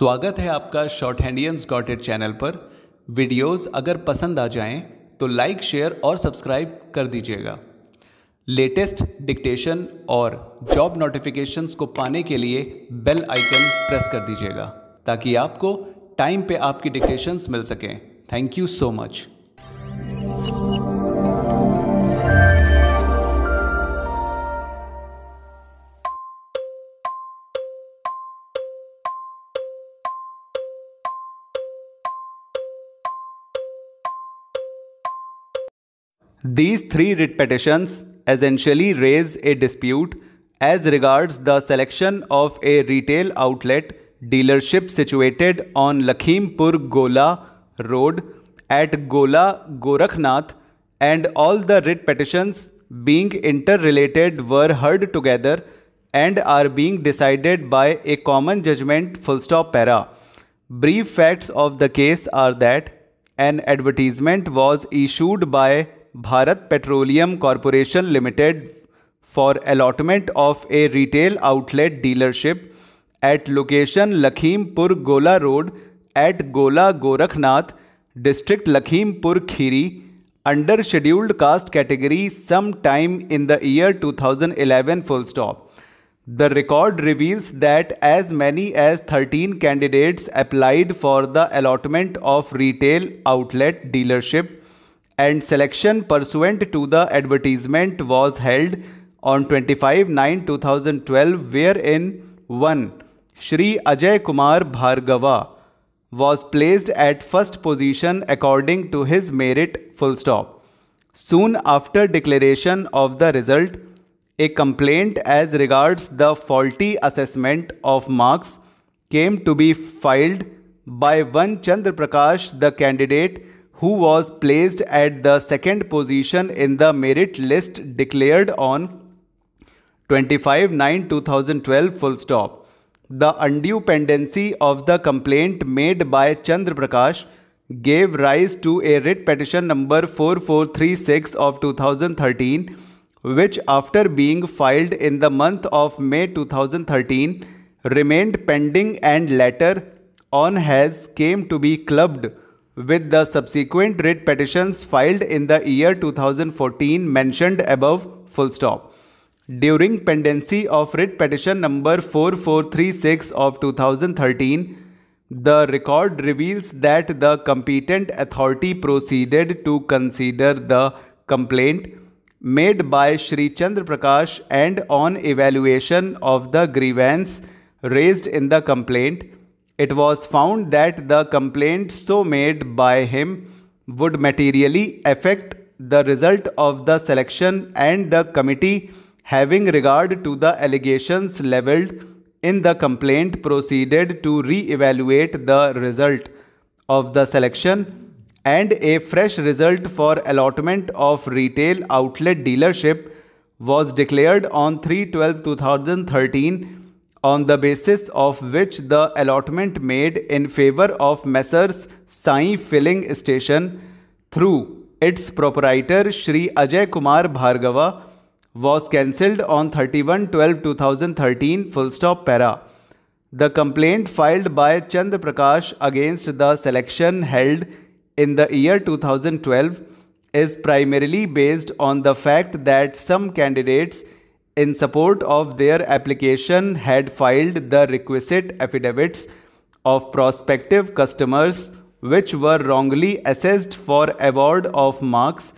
स्वागत है आपका शॉर्ट हैंडियंस गॉटेड चैनल पर वीडियोस अगर पसंद आ जाएं तो लाइक शेयर और सब्सक्राइब कर दीजिएगा लेटेस्ट डिक्टेशन और जॉब नोटिफिकेशंस को पाने के लिए बेल आइकन प्रेस कर दीजिएगा ताकि आपको टाइम पे आपकी डिक्टेशंस मिल सकें thank you so much These three writ petitions essentially raise a dispute as regards the selection of a retail outlet dealership situated on Lakhimpur Gola Road at Gola Gorakhnath and all the writ petitions being interrelated were heard together and are being decided by a common judgment full stop para. Brief facts of the case are that an advertisement was issued by Bharat Petroleum Corporation Limited for allotment of a retail outlet dealership at location Lakhimpur Gola Road at Gola Gorakhnath, District Lakhimpur Khiri, under scheduled caste category sometime in the year 2011 full stop. The record reveals that as many as 13 candidates applied for the allotment of retail outlet dealership and selection pursuant to the advertisement was held on 25 9 2012 wherein 1 Shri Ajay Kumar Bhargava was placed at first position according to his merit full stop soon after declaration of the result a complaint as regards the faulty assessment of marks came to be filed by one Chandra Prakash the candidate who was placed at the second position in the merit list declared on 25 9 2012 full stop the undue pendency of the complaint made by chandra prakash gave rise to a writ petition number 4436 of 2013 which after being filed in the month of may 2013 remained pending and later on has came to be clubbed with the subsequent writ petitions filed in the year 2014 mentioned above full stop. During pendency of writ petition number 4436 of 2013, the record reveals that the competent authority proceeded to consider the complaint made by Sri Chandra Prakash and on evaluation of the grievance raised in the complaint, it was found that the complaint so made by him would materially affect the result of the selection and the committee having regard to the allegations leveled in the complaint proceeded to re-evaluate the result of the selection and a fresh result for allotment of retail outlet dealership was declared on 3 12 2013 on the basis of which the allotment made in favor of Messrs. Sai Filling Station through its proprietor Shri Ajay Kumar Bhargava was cancelled on 31 12 2013 full stop para. The complaint filed by Chand Prakash against the selection held in the year 2012 is primarily based on the fact that some candidates in support of their application had filed the requisite affidavits of prospective customers which were wrongly assessed for award of marks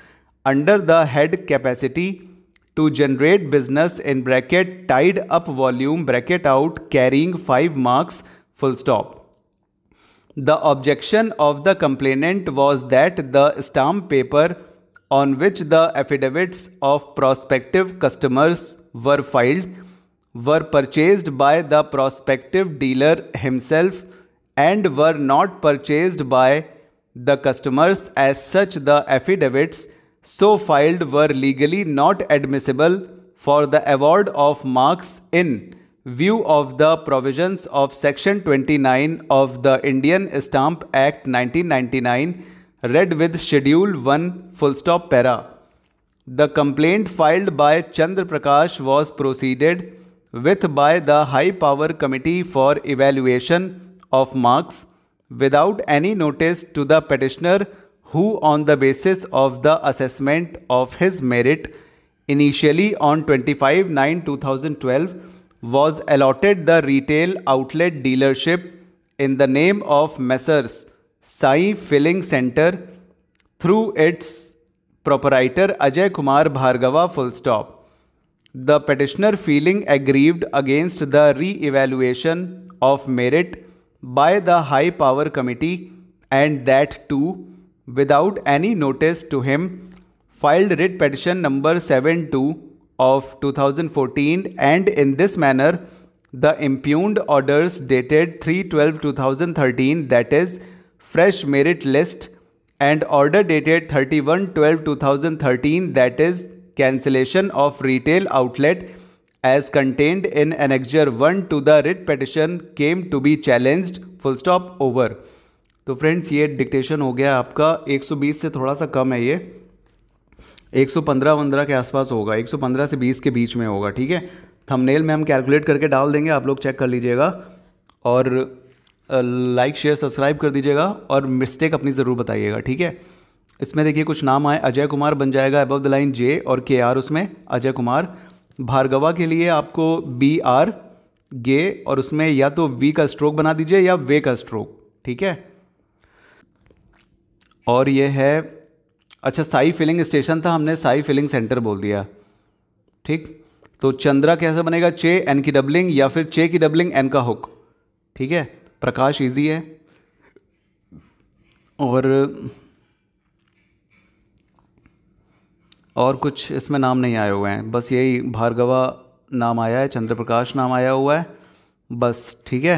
under the head capacity to generate business in bracket tied up volume bracket out carrying 5 marks full stop the objection of the complainant was that the stamp paper on which the affidavits of prospective customers were filed were purchased by the prospective dealer himself and were not purchased by the customers as such the affidavits so filed were legally not admissible for the award of marks in view of the provisions of section 29 of the Indian Stamp Act 1999 read with Schedule 1 full stop para. The complaint filed by Chandra Prakash was proceeded with by the High Power Committee for Evaluation of Marks without any notice to the petitioner who on the basis of the assessment of his merit initially on 25 9 2012 was allotted the retail outlet dealership in the name of Messrs Sai Filling Centre, through its proprietor Ajay Kumar Bhargava full stop. The petitioner feeling aggrieved against the re-evaluation of merit by the High Power Committee and that too without any notice to him filed writ petition number 72 of 2014 and in this manner the impugned orders dated 312 2013 that is fresh merit list and order dated thirty one twelve two thousand thirteen that is cancellation of retail outlet as contained in annexure one two the writ petition came to be challenge full stop over तो friends ये dictation हो गया आपका एक सौ बीस से थोड़ा सा कम है ये एक सौ पंद्रह 15 के आसपास होगा एक सौ पंद्रह से बीस के बीच में होगा ठीक है थमनेल में हम कैलकुलेट करके डाल देंगे आप लोग चेक कर लीजिएगा और लाइक शेयर सब्सक्राइब कर दीजिएगा और मिस्टेक अपनी ज़रूर बताइएगा ठीक है इसमें देखिए कुछ नाम आए अजय कुमार बन जाएगा अबव द लाइन जे और के आर उसमें अजय कुमार भार्गवा के लिए आपको बी आर गे और उसमें या तो वी का स्ट्रोक बना दीजिए या वे का स्ट्रोक ठीक है और ये है अच्छा साई फिलिंग स्टेशन था हमने साई फिलिंग सेंटर बोल दिया ठीक तो चंद्रा कैसा बनेगा चे एन की डबलिंग या फिर चे की डबलिंग एन का हुक ठीक है प्रकाश इजी है और और कुछ इसमें नाम नहीं आए हुए हैं बस यही भार्गवा नाम आया है चंद्रप्रकाश नाम आया हुआ है बस ठीक है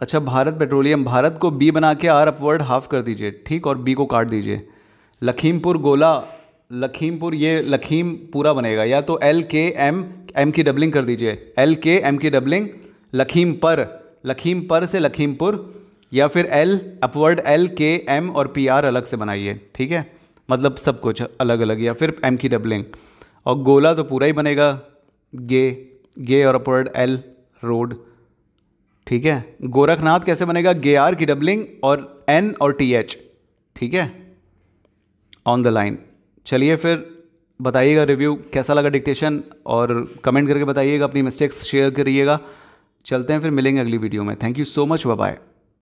अच्छा भारत पेट्रोलियम भारत को बी बना के आर अपवर्ड हाफ़ कर दीजिए ठीक और बी को काट दीजिए लखीमपुर गोला लखीमपुर ये लखीम पूरा बनेगा या तो एल के एम एम की डबलिंग कर दीजिए एल के एम की डबलिंग लखीम पर लखीमपुर से लखीमपुर या फिर L upward L K M और पी आर अलग से बनाइए ठीक है मतलब सब कुछ अलग अलग या फिर एम की डबलिंग और गोला तो पूरा ही बनेगा गे गे और अपवर्ड एल रोड ठीक है गोरखनाथ कैसे बनेगा गे आर की डबलिंग और एन और टी एच ठीक है ऑन द लाइन चलिए फिर बताइएगा रिव्यू कैसा लगा डिक्टेशन और कमेंट करके बताइएगा अपनी मिस्टेक्स शेयर करिएगा चलते हैं फिर मिलेंगे अगली वीडियो में thank you so much bye